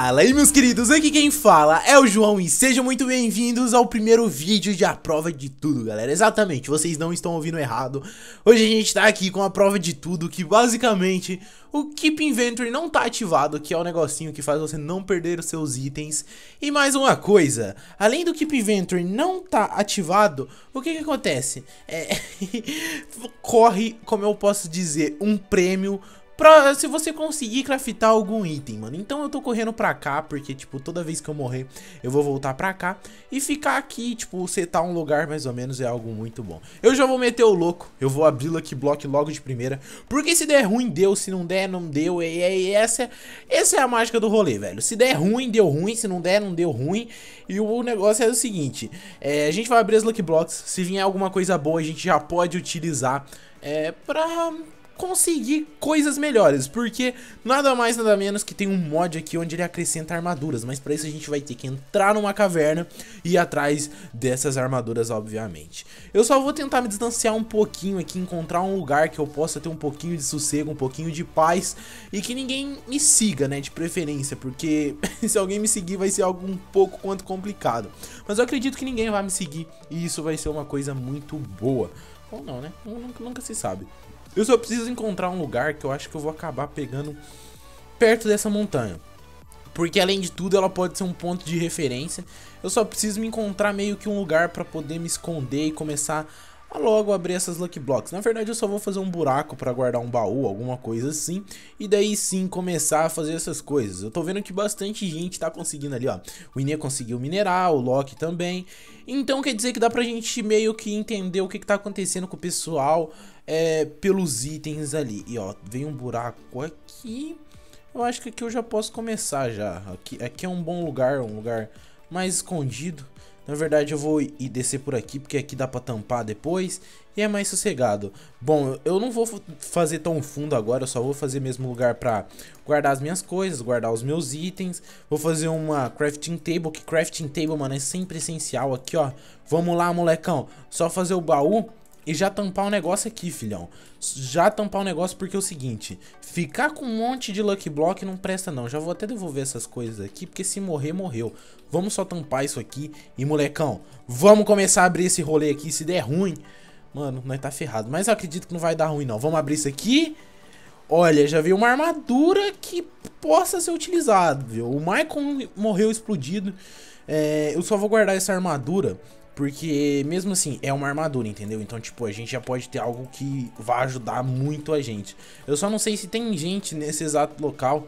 Fala aí meus queridos, aqui quem fala é o João e sejam muito bem-vindos ao primeiro vídeo de A Prova de Tudo, galera Exatamente, vocês não estão ouvindo errado Hoje a gente tá aqui com a prova de tudo que basicamente o Keep Inventory não tá ativado Que é o negocinho que faz você não perder os seus itens E mais uma coisa, além do Keep Inventory não tá ativado O que que acontece? É... Corre, como eu posso dizer, um prêmio pra, se você conseguir craftar algum item, mano. Então eu tô correndo pra cá, porque, tipo, toda vez que eu morrer, eu vou voltar pra cá. E ficar aqui, tipo, setar um lugar mais ou menos é algo muito bom. Eu já vou meter o louco, eu vou abrir o Lucky Block logo de primeira. Porque se der ruim, deu. Se não der, não deu. E, e, e essa, é, essa é a mágica do rolê, velho. Se der ruim, deu ruim. Se não der, não deu ruim. E o negócio é o seguinte, é, a gente vai abrir as Lucky Blocks. Se vier alguma coisa boa, a gente já pode utilizar é, pra conseguir coisas melhores, porque nada mais nada menos que tem um mod aqui onde ele acrescenta armaduras, mas para isso a gente vai ter que entrar numa caverna e ir atrás dessas armaduras, obviamente. Eu só vou tentar me distanciar um pouquinho aqui, encontrar um lugar que eu possa ter um pouquinho de sossego, um pouquinho de paz e que ninguém me siga, né, de preferência, porque se alguém me seguir vai ser algo um pouco quanto complicado. Mas eu acredito que ninguém vai me seguir e isso vai ser uma coisa muito boa. Ou não, né? Nunca, nunca se sabe. Eu só preciso encontrar um lugar que eu acho que eu vou acabar pegando perto dessa montanha. Porque além de tudo, ela pode ser um ponto de referência. Eu só preciso me encontrar meio que um lugar para poder me esconder e começar a logo abrir essas Lucky Blocks. Na verdade eu só vou fazer um buraco para guardar um baú, alguma coisa assim, e daí sim começar a fazer essas coisas. Eu tô vendo que bastante gente tá conseguindo ali, ó. O Inê conseguiu minerar, o Loki também. Então quer dizer que dá pra gente meio que entender o que, que tá acontecendo com o pessoal é, pelos itens ali. E ó, vem um buraco aqui... Eu acho que aqui eu já posso começar já. Aqui, aqui é um bom lugar, um lugar mais escondido. Na verdade eu vou ir descer por aqui, porque aqui dá pra tampar depois e é mais sossegado. Bom, eu não vou fazer tão fundo agora, eu só vou fazer mesmo lugar pra guardar as minhas coisas, guardar os meus itens. Vou fazer uma crafting table, que crafting table, mano, é sempre essencial aqui, ó. Vamos lá, molecão. Só fazer o baú e já tampar o um negócio aqui, filhão. Já tampar o um negócio porque é o seguinte, ficar com um monte de Lucky Block não presta não. Já vou até devolver essas coisas aqui, porque se morrer, morreu. Vamos só tampar isso aqui e, molecão, vamos começar a abrir esse rolê aqui. Se der ruim, mano, nós tá ferrado. Mas eu acredito que não vai dar ruim não. Vamos abrir isso aqui. Olha, já veio uma armadura que possa ser utilizada, viu? O Michael morreu explodido. É, eu só vou guardar essa armadura porque, mesmo assim, é uma armadura, entendeu? Então, tipo, a gente já pode ter algo que vai ajudar muito a gente. Eu só não sei se tem gente nesse exato local.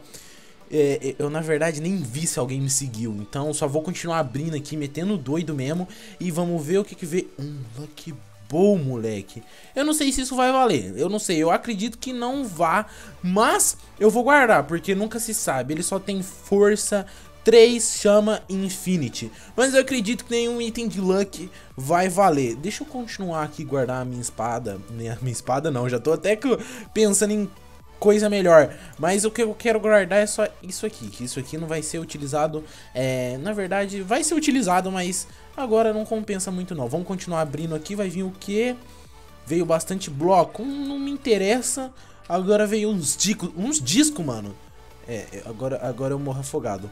É, é, eu, na verdade, nem vi se alguém me seguiu. Então, só vou continuar abrindo aqui, metendo doido mesmo. E vamos ver o que que vê. Um Lucky Bowl, moleque. Eu não sei se isso vai valer. Eu não sei. Eu acredito que não vá. Mas eu vou guardar, porque nunca se sabe. Ele só tem força 3 chama Infinity. Mas eu acredito que nenhum item de Luck vai valer. Deixa eu continuar aqui guardar a minha espada. Minha, minha espada não, já tô até pensando em coisa melhor. Mas o que eu quero guardar é só isso aqui. Que isso aqui não vai ser utilizado. É, na verdade, vai ser utilizado, mas agora não compensa muito não. Vamos continuar abrindo aqui. Vai vir o que? Veio bastante bloco. Hum, não me interessa. Agora veio uns, dico, uns discos, mano. É, é, agora, agora eu morro afogado.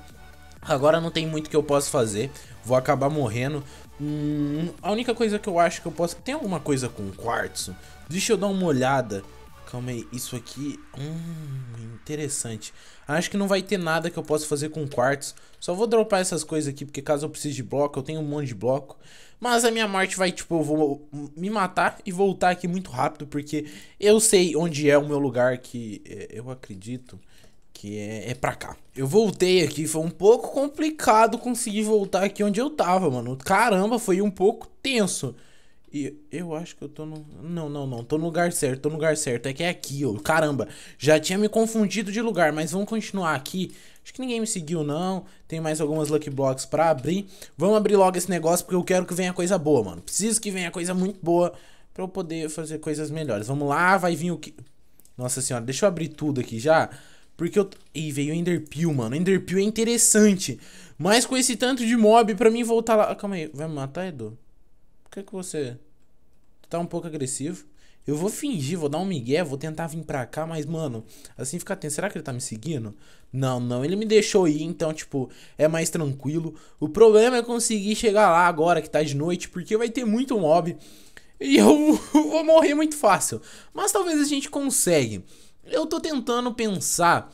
Agora não tem muito que eu possa fazer, vou acabar morrendo. Hum, a única coisa que eu acho que eu posso... Tem alguma coisa com quartzo? Deixa eu dar uma olhada. Calma aí, isso aqui... Hum, interessante. Acho que não vai ter nada que eu possa fazer com quartzo. Só vou dropar essas coisas aqui, porque caso eu precise de bloco, eu tenho um monte de bloco. Mas a minha morte vai, tipo, eu vou me matar e voltar aqui muito rápido, porque eu sei onde é o meu lugar que eh, eu acredito que é, é pra cá. Eu voltei aqui, foi um pouco complicado conseguir voltar aqui onde eu tava, mano. Caramba, foi um pouco tenso. E eu acho que eu tô no. Não, não, não. Tô no lugar certo, tô no lugar certo. É que é aqui, ó. Caramba, já tinha me confundido de lugar, mas vamos continuar aqui. Acho que ninguém me seguiu, não. Tem mais algumas Lucky Blocks pra abrir. Vamos abrir logo esse negócio, porque eu quero que venha coisa boa, mano. Preciso que venha coisa muito boa pra eu poder fazer coisas melhores. Vamos lá, vai vir o que. Nossa senhora, deixa eu abrir tudo aqui já. Porque eu. Ih, veio o Enderpeel, mano. Enderpeel é interessante. Mas com esse tanto de mob, pra mim voltar lá. Calma aí, vai me matar, Edu? Por que, é que você. Tá um pouco agressivo. Eu vou fingir, vou dar um migué, vou tentar vir pra cá, mas, mano, assim fica atento. Será que ele tá me seguindo? Não, não, ele me deixou ir, então, tipo, é mais tranquilo. O problema é conseguir chegar lá agora que tá de noite, porque vai ter muito mob e eu vou morrer muito fácil. Mas talvez a gente consegue. Eu tô tentando pensar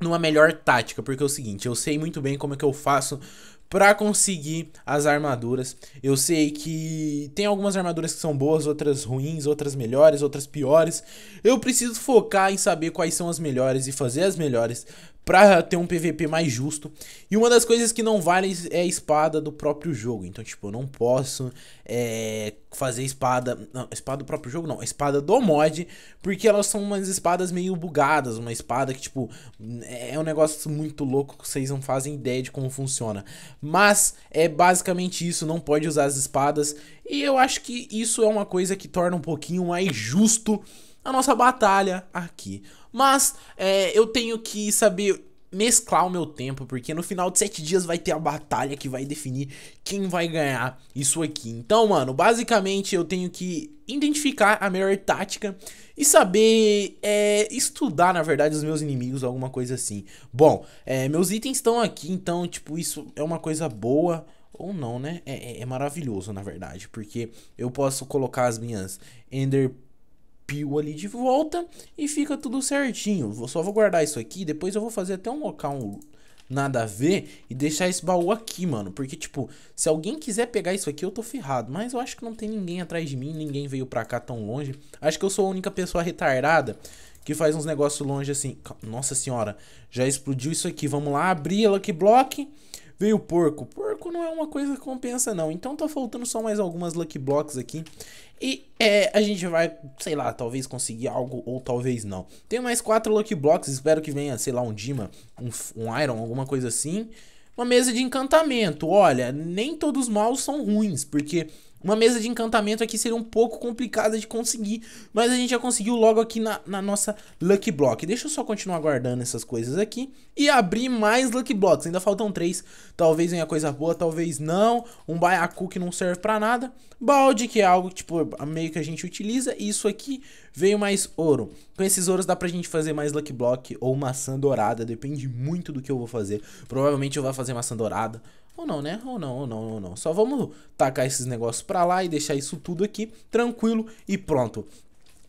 numa melhor tática, porque é o seguinte, eu sei muito bem como é que eu faço para conseguir as armaduras. Eu sei que tem algumas armaduras que são boas, outras ruins, outras melhores, outras piores. Eu preciso focar em saber quais são as melhores e fazer as melhores para ter um PVP mais justo. E uma das coisas que não vale é a espada do próprio jogo. Então, tipo, eu não posso é, fazer espada. Não, espada do próprio jogo não, a espada do mod. Porque elas são umas espadas meio bugadas. Uma espada que, tipo, é um negócio muito louco que vocês não fazem ideia de como funciona. Mas é basicamente isso, não pode usar as espadas. E eu acho que isso é uma coisa que torna um pouquinho mais justo a nossa batalha aqui. Mas é, eu tenho que saber mesclar o meu tempo, porque no final de sete dias vai ter a batalha que vai definir quem vai ganhar isso aqui. Então, mano, basicamente eu tenho que identificar a melhor tática e saber é, estudar, na verdade, os meus inimigos, alguma coisa assim. Bom, é, meus itens estão aqui, então, tipo, isso é uma coisa boa. Ou não, né? É, é, é maravilhoso, na verdade, porque eu posso colocar as minhas Ender pio ali de volta e fica tudo certinho. Vou, só vou guardar isso aqui, depois eu vou fazer até um local um, nada a ver e deixar esse baú aqui, mano. Porque, tipo, se alguém quiser pegar isso aqui, eu tô ferrado. Mas eu acho que não tem ninguém atrás de mim, ninguém veio pra cá tão longe. Acho que eu sou a única pessoa retardada que faz uns negócios longe assim. Nossa senhora, já explodiu isso aqui. Vamos lá, abrir a Lucky Block. Veio porco. Porco não é uma coisa que compensa, não. Então tá faltando só mais algumas Lucky Blocks aqui. E é, a gente vai, sei lá, talvez conseguir algo ou talvez não. Tem mais quatro Lucky Blocks. Espero que venha, sei lá, um Dima, um, um Iron, alguma coisa assim. Uma mesa de encantamento. Olha, nem todos os maus são ruins, porque uma mesa de encantamento aqui seria um pouco complicada de conseguir, mas a gente já conseguiu logo aqui na, na, nossa Lucky Block. Deixa eu só continuar guardando essas coisas aqui e abrir mais Lucky Blocks. Ainda faltam três, talvez venha coisa boa, talvez não. Um baiacu que não serve pra nada. Balde, que é algo que, tipo, meio que a gente utiliza. E isso aqui veio mais ouro. Com esses ouros dá pra gente fazer mais Lucky Block ou maçã dourada, depende muito do que eu vou fazer. Provavelmente eu vou fazer maçã dourada, ou não, né? Ou não, ou não, ou não. Só vamos tacar esses negócios pra lá e deixar isso tudo aqui tranquilo e pronto.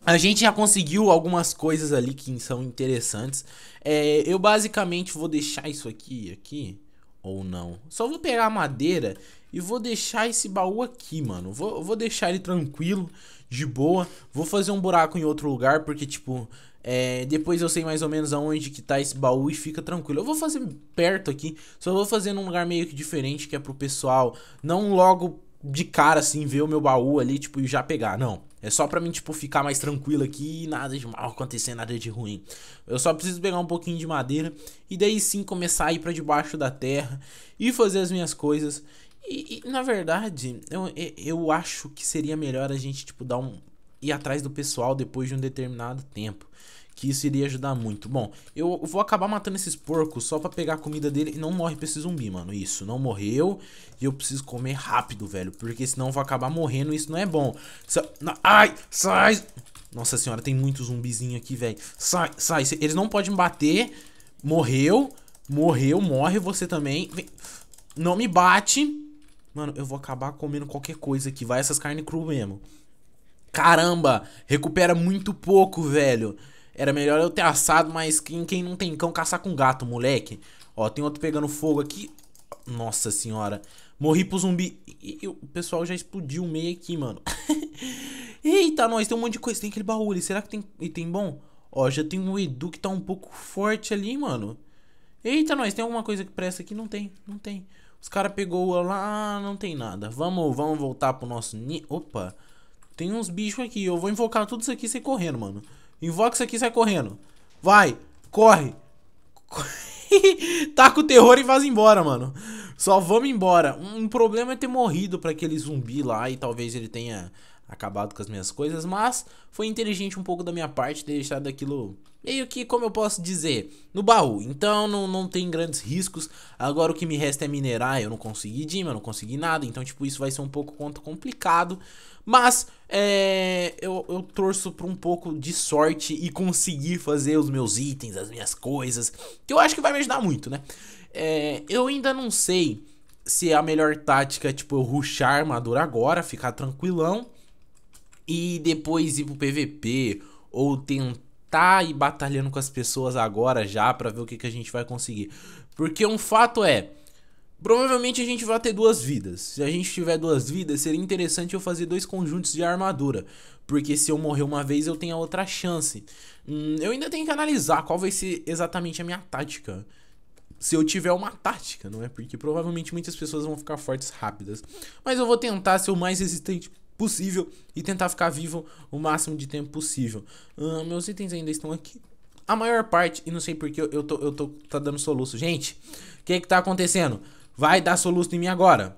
A gente já conseguiu algumas coisas ali que são interessantes. É, eu basicamente vou deixar isso aqui, aqui, ou não. Só vou pegar a madeira e vou deixar esse baú aqui, mano. Vou, vou deixar ele tranquilo, de boa. Vou fazer um buraco em outro lugar, porque, tipo, é, depois eu sei mais ou menos aonde que tá esse baú e fica tranquilo. Eu vou fazer perto aqui, só vou fazer num lugar meio que diferente, que é pro pessoal não logo de cara assim ver o meu baú ali, tipo, e já pegar. Não, é só pra mim, tipo, ficar mais tranquilo aqui e nada de mal acontecer, nada de ruim. Eu só preciso pegar um pouquinho de madeira e daí sim começar a ir pra debaixo da terra e fazer as minhas coisas. E, e na verdade, eu, eu acho que seria melhor a gente, tipo, dar um, ir atrás do pessoal depois de um determinado tempo. Que isso iria ajudar muito. Bom, eu vou acabar matando esses porcos só pra pegar a comida dele. E não morre pra esse zumbi, mano. Isso, não morreu. E eu preciso comer rápido, velho. Porque senão eu vou acabar morrendo e isso não é bom. Sa Ai, sai! Nossa senhora, tem muito zumbizinho aqui, velho. Sai, sai. Eles não podem bater. Morreu. Morreu, morre você também. Vem. Não me bate. Mano, eu vou acabar comendo qualquer coisa aqui. Vai essas carnes cru mesmo. Caramba, recupera muito pouco, velho. Era melhor eu ter assado, mas quem, quem não tem cão, caçar com gato, moleque. Ó, tem outro pegando fogo aqui. Nossa senhora. Morri pro zumbi. E, e, o pessoal já explodiu meio aqui, mano. Eita, nós, tem um monte de coisa. Tem aquele baú ali. Será que tem item bom? Ó, já tem um Edu que tá um pouco forte ali, mano. Eita, nós, tem alguma coisa que presta aqui? Não tem, não tem. Os caras pegou lá, não tem nada. Vamos, vamos voltar pro nosso... Opa. Tem uns bichos aqui. Eu vou invocar tudo isso aqui e sai correndo, mano. Invoca isso aqui e sai correndo. Vai, corre. tá o terror e vaza embora, mano. Só vamos embora. Um problema é ter morrido pra aquele zumbi lá e talvez ele tenha acabado com as minhas coisas, mas foi inteligente um pouco da minha parte ter deixado aquilo meio que, como eu posso dizer, no baú. Então não, não tem grandes riscos. Agora o que me resta é minerar. Eu não consegui Dima, eu não consegui nada. Então, tipo, isso vai ser um pouco complicado. Mas é, eu, eu torço por um pouco de sorte e conseguir fazer os meus itens, as minhas coisas. Que eu acho que vai me ajudar muito, né? É, eu ainda não sei se é a melhor tática é, tipo, eu ruxar a armadura agora, ficar tranquilão e depois ir pro PVP ou tentar ir batalhando com as pessoas agora já para ver o que, que a gente vai conseguir. Porque um fato é, provavelmente a gente vai ter duas vidas. Se a gente tiver duas vidas, seria interessante eu fazer dois conjuntos de armadura, porque se eu morrer uma vez eu tenho a outra chance. Hum, eu ainda tenho que analisar qual vai ser exatamente a minha tática. Se eu tiver uma tática, não é? Porque provavelmente muitas pessoas vão ficar fortes rápidas. Mas eu vou tentar ser o mais resistente possível e tentar ficar vivo o máximo de tempo possível. Uh, meus itens ainda estão aqui. A maior parte, e não sei porque eu, eu tô, eu tô tá dando soluço. Gente, o que que tá acontecendo? Vai dar soluço em mim agora.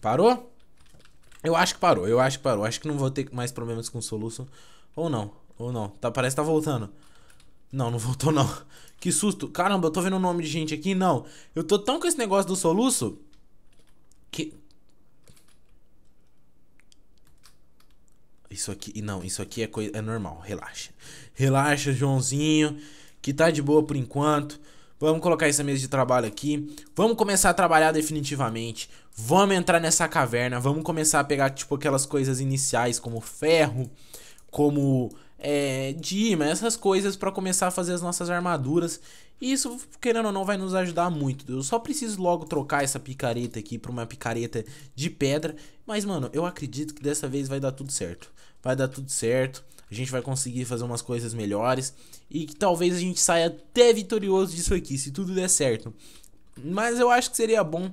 Parou? Eu acho que parou, eu acho que parou. Acho que não vou ter mais problemas com soluço. Ou não, ou não. Tá, parece que tá voltando. Não, não voltou não. Que susto. Caramba, eu tô vendo o nome de gente aqui. Não, eu tô tão com esse negócio do soluço que Isso aqui, não, isso aqui é coisa é normal, relaxa. Relaxa, Joãozinho, que tá de boa por enquanto. Vamos colocar essa mesa de trabalho aqui. Vamos começar a trabalhar definitivamente. Vamos entrar nessa caverna, vamos começar a pegar tipo aquelas coisas iniciais como ferro, como é, imã, essas coisas para começar a fazer as nossas armaduras. E isso, querendo ou não, vai nos ajudar muito. Eu só preciso logo trocar essa picareta aqui pra uma picareta de pedra. Mas, mano, eu acredito que dessa vez vai dar tudo certo. Vai dar tudo certo. A gente vai conseguir fazer umas coisas melhores. E que talvez a gente saia até vitorioso disso aqui, se tudo der certo. Mas eu acho que seria bom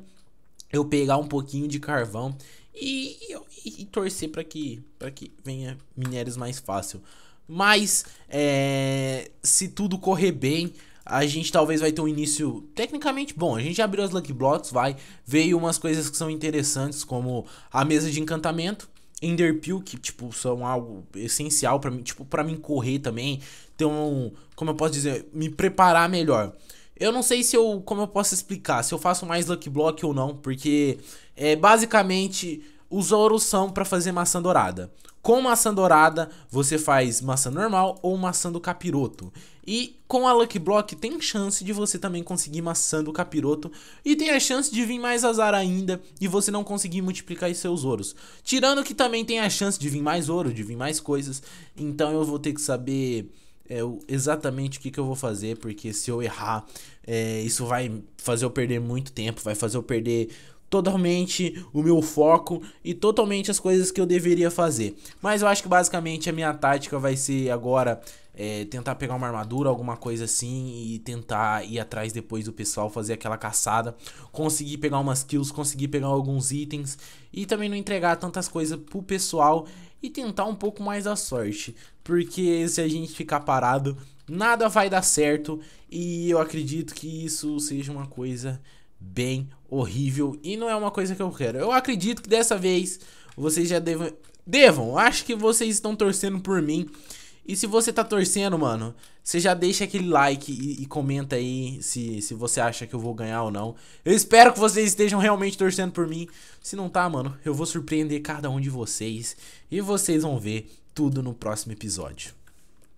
eu pegar um pouquinho de carvão e, e, e torcer para que, que venha minérios mais fácil. Mas é, se tudo correr bem, a gente talvez vai ter um início tecnicamente bom. A gente já abriu as Lucky Blocks, vai. Veio umas coisas que são interessantes, como a mesa de encantamento. Enderpeel, que, tipo, são algo essencial para mim, tipo, para mim correr também, ter um, como eu posso dizer, me preparar melhor. Eu não sei se eu, como eu posso explicar, se eu faço mais Lucky Block ou não, porque é basicamente os ouros são para fazer maçã dourada. Com maçã dourada, você faz maçã normal ou maçã do capiroto. E com a Lucky Block tem chance de você também conseguir maçã do capiroto e tem a chance de vir mais azar ainda e você não conseguir multiplicar seus ouros. Tirando que também tem a chance de vir mais ouro, de vir mais coisas, então eu vou ter que saber é, exatamente o que, que eu vou fazer, porque se eu errar, é, isso vai fazer eu perder muito tempo, vai fazer eu perder totalmente o meu foco e totalmente as coisas que eu deveria fazer. Mas eu acho que basicamente a minha tática vai ser agora é, tentar pegar uma armadura, alguma coisa assim, e tentar ir atrás depois do pessoal, fazer aquela caçada, conseguir pegar umas kills, conseguir pegar alguns itens e também não entregar tantas coisas pro pessoal e tentar um pouco mais da sorte, porque se a gente ficar parado, nada vai dar certo e eu acredito que isso seja uma coisa bem horrível e não é uma coisa que eu quero. Eu acredito que dessa vez vocês já devam. Devam, acho que vocês estão torcendo por mim. E se você tá torcendo, mano, você já deixa aquele like e, e, comenta aí se, se você acha que eu vou ganhar ou não. Eu espero que vocês estejam realmente torcendo por mim. Se não tá, mano, eu vou surpreender cada um de vocês. E vocês vão ver tudo no próximo episódio.